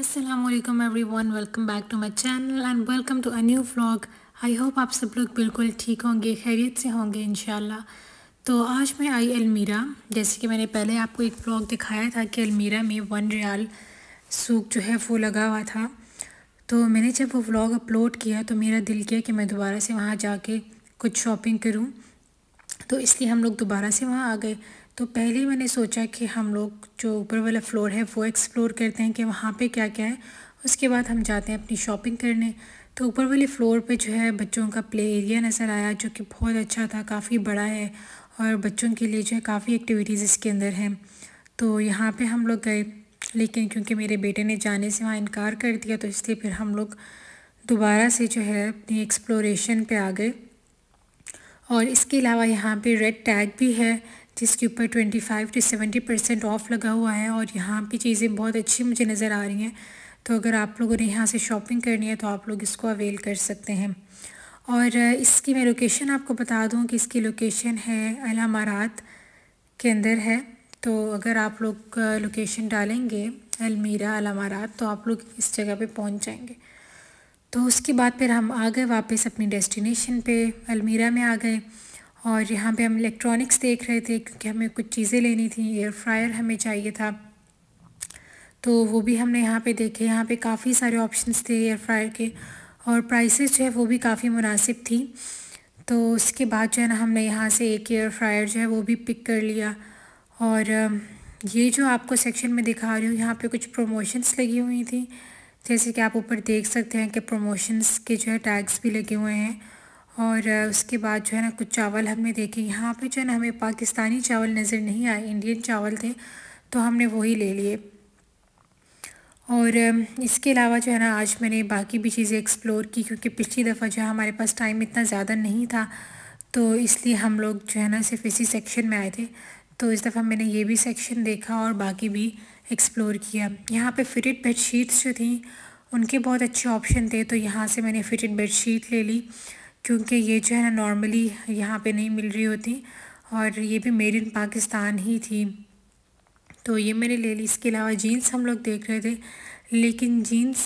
Aslam everyone welcome back to my channel and welcome to a new vlog I hope आप सब लोग बिल्कुल ठीक होंगे खैरियत से होंगे इन तो आज मैं आई अलमीरा जैसे कि मैंने पहले आपको एक व्लॉग दिखाया था कि अलमीरा में वन रियाल सूख जो है वो लगा हुआ था तो मैंने जब वो व्लॉग अपलोड किया तो मेरा दिल किया कि मैं दोबारा से वहाँ जाके कुछ शॉपिंग करूँ तो इसलिए हम लोग दोबारा से वहाँ आ गए तो पहले मैंने सोचा कि हम लोग जो ऊपर वाला फ्लोर है वो एक्सप्लोर करते हैं कि वहाँ पे क्या क्या है उसके बाद हम जाते हैं अपनी शॉपिंग करने तो ऊपर वाले फ्लोर पे जो है बच्चों का प्ले एरिया नज़र आया जो कि बहुत अच्छा था काफ़ी बड़ा है और बच्चों के लिए जो है काफ़ी एक्टिविटीज़ इसके अंदर हैं तो यहाँ पर हम लोग गए लेकिन क्योंकि मेरे बेटे ने जाने से वहाँ इनकार कर दिया तो इसलिए फिर हम लोग दोबारा से जो है अपनी एक्सप्लोरेशन पे आ गए और इसके अलावा यहाँ पे रेड टैग भी है जिसके ऊपर twenty five to seventy percent off लगा हुआ है और यहाँ पे चीज़ें बहुत अच्छी मुझे नज़र आ रही हैं तो अगर आप लोगों ने यहाँ से शॉपिंग करनी है तो आप लोग इसको अवेल कर सकते हैं और इसकी मैं लोकेशन आपको बता दूँ कि इसकी लोकेशन है अलामारात के अंदर है तो अगर आप लोग लोकेशन डालेंगे अलमीरा अलामारात तो आप लोग इस जगह पर पहुँच जाएंगे तो उसके बाद फिर हम आ गए वापस अपनी डेस्टिनेशन पे अलमीरा में आ गए और यहाँ पे हम इलेक्ट्रॉनिक्स देख रहे थे क्योंकि हमें कुछ चीज़ें लेनी थी एयर फ्रायर हमें चाहिए था तो वो भी हमने यहाँ पे देखे यहाँ पे काफ़ी सारे ऑप्शंस थे एयर फ्रायर के और प्राइसेस जो है वो भी काफ़ी मुनासिब थी तो उसके बाद जो है ना हमने यहाँ से एक एयर फ्रायर जो है वो भी पिक कर लिया और ये जो आपको सेक्शन में दिखा रही हूँ यहाँ पर कुछ प्रमोशंस लगी हुई थी जैसे कि आप ऊपर देख सकते हैं कि प्रमोशंस के जो है टैग्स भी लगे हुए हैं और उसके बाद जो है ना कुछ चावल हमने देखे यहाँ पे जो है ना हमें पाकिस्तानी चावल नज़र नहीं आए इंडियन चावल थे तो हमने वही ले लिए और इसके अलावा जो है ना आज मैंने बाकी भी चीज़ें एक्सप्लोर की क्योंकि पिछली दफ़ा जो है हमारे पास टाइम इतना ज़्यादा नहीं था तो इसलिए हम लोग जो है ना सिर्फ इसी सेक्शन में आए थे तो इस दफ़ा मैंने ये भी सेक्शन देखा और बाकी भी एक्सप्लोर किया यहाँ पे फिटेड बेडशीट्स जो थी उनके बहुत अच्छे ऑप्शन थे तो यहाँ से मैंने फिटेड बेडशीट ले ली क्योंकि ये जो है ना नॉर्मली यहाँ पे नहीं मिल रही होती और ये भी मेड इन पाकिस्तान ही थी तो ये मैंने ले ली इसके अलावा जीन्स हम लोग देख रहे थे लेकिन जीन्स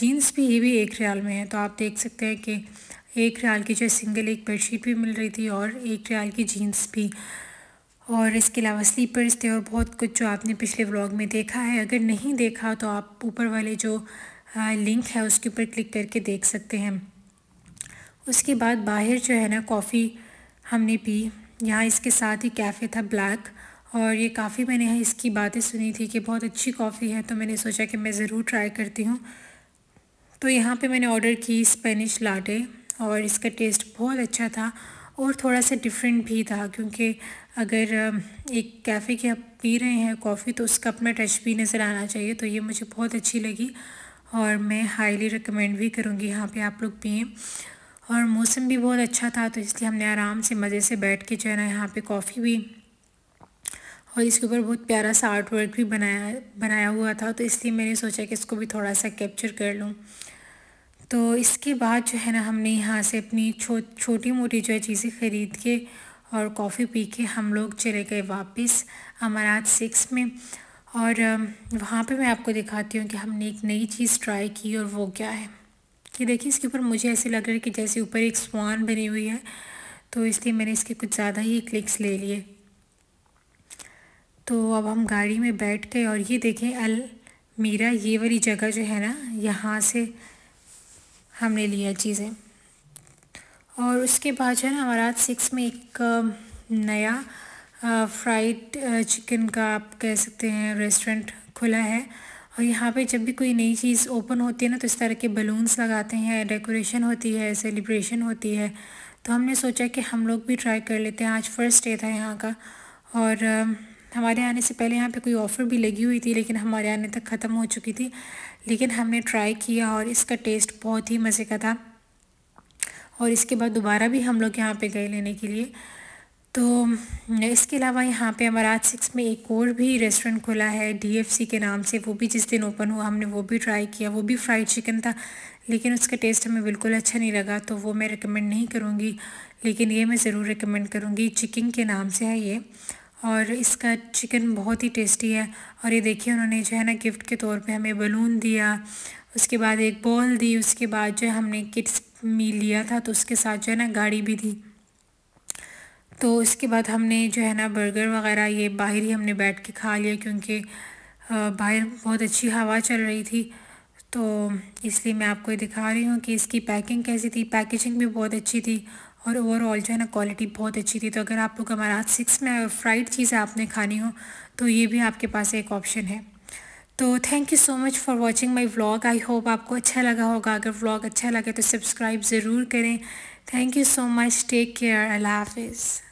जीन्स भी ये भी एक रियाल में है तो आप देख सकते हैं कि एक रियाल की जो सिंगल एक बेडशीट भी मिल रही थी और एक रियाल की जीन्स भी और इसके अलावा स्लीपर्स थे और बहुत कुछ जो आपने पिछले व्लॉग में देखा है अगर नहीं देखा तो आप ऊपर वाले जो लिंक है उसके ऊपर क्लिक करके देख सकते हैं उसके बाद बाहर जो है ना कॉफ़ी हमने पी यहाँ इसके साथ ही कैफ़े था ब्लैक और ये काफ़ी मैंने इसकी बातें सुनी थी कि बहुत अच्छी कॉफ़ी है तो मैंने सोचा कि मैं ज़रूर ट्राई करती हूँ तो यहाँ पे मैंने ऑर्डर की स्पेनिश लाटे और इसका टेस्ट बहुत अच्छा था और थोड़ा सा डिफरेंट भी था क्योंकि अगर एक कैफ़े के आप पी रहे हैं कॉफ़ी तो उसका अपना टच भी नज़र आना चाहिए तो ये मुझे बहुत अच्छी लगी और मैं हाईली रिकमेंड भी करूँगी यहाँ पर आप लोग पिए और मौसम भी बहुत अच्छा था तो इसलिए हमने आराम से मज़े से बैठ के जो है ना यहाँ पे कॉफ़ी भी और इसके ऊपर बहुत प्यारा सा आर्ट वर्क भी बनाया बनाया हुआ था तो इसलिए मैंने सोचा कि इसको भी थोड़ा सा कैप्चर कर लूँ तो इसके बाद जो है ना हमने यहाँ से अपनी छो छोटी मोटी जो है चीज़ें ख़रीद के और कॉफ़ी पी के हम लोग चले गए वापस अमरात सिक्स में और वहाँ पे मैं आपको दिखाती हूँ कि हमने एक नई चीज़ ट्राई की और वो क्या है ये देखिए इसके ऊपर मुझे ऐसे लग रहा है कि जैसे ऊपर एक स्वान बनी हुई है तो इसलिए मैंने इसके कुछ ज़्यादा ही क्लिक्स ले लिए तो अब हम गाड़ी में बैठ गए और ये देखें अल मीरा ये वाली जगह जो है ना यहाँ से हमने लिया चीज़ें और उसके बाद जो है ना हमारा सिक्स में एक नया फ्राइड चिकन का आप कह सकते हैं रेस्टोरेंट खुला है और यहाँ पे जब भी कोई नई चीज़ ओपन होती है ना तो इस तरह के बलून्स लगाते हैं डेकोरेशन होती है सेलिब्रेशन होती है तो हमने सोचा कि हम लोग भी ट्राई कर लेते हैं आज फ़र्स्ट डे था यहाँ का और हमारे आने से पहले यहाँ पे कोई ऑफ़र भी लगी हुई थी लेकिन हमारे आने तक ख़त्म हो चुकी थी लेकिन हमने ट्राई किया और इसका टेस्ट बहुत ही मज़े का था और इसके बाद दोबारा भी हम लोग यहाँ पर गए लेने के लिए तो इसके अलावा यहाँ पे अमराज सिक्स में एक और भी रेस्टोरेंट खुला है डीएफसी के नाम से वो भी जिस दिन ओपन हुआ हमने वो भी ट्राई किया वो भी फ्राइड चिकन था लेकिन उसका टेस्ट हमें बिल्कुल अच्छा नहीं लगा तो वो मैं रिकमेंड नहीं करूँगी लेकिन ये मैं ज़रूर रिकमेंड करूँगी चिकन के नाम से है ये और इसका चिकन बहुत ही टेस्टी है और ये देखिए उन्होंने जो है ना गिफ्ट के तौर पर हमें बलून दिया उसके बाद एक बॉल दी उसके बाद जो है हमने किट्स मील लिया था तो उसके साथ जो है ना गाड़ी भी दी तो इसके बाद हमने जो है ना बर्गर वगैरह ये बाहर ही हमने बैठ के खा लिया क्योंकि बाहर बहुत अच्छी हवा चल रही थी तो इसलिए मैं आपको दिखा रही हूँ कि इसकी पैकिंग कैसी थी पैकेजिंग भी बहुत अच्छी थी और ओवरऑल जो है ना क्वालिटी बहुत अच्छी थी तो अगर आप लोग हमारा हाथ सिक्स में फ्राइड चीज़ें आपने खानी हो तो ये भी आपके पास एक ऑप्शन है तो thank you so much for watching my vlog I hope आपको अच्छा लगा होगा अगर व्लॉग अच्छा लगे तो सब्सक्राइब ज़रूर करें Thank you so much. Take care. Allah Hafiz.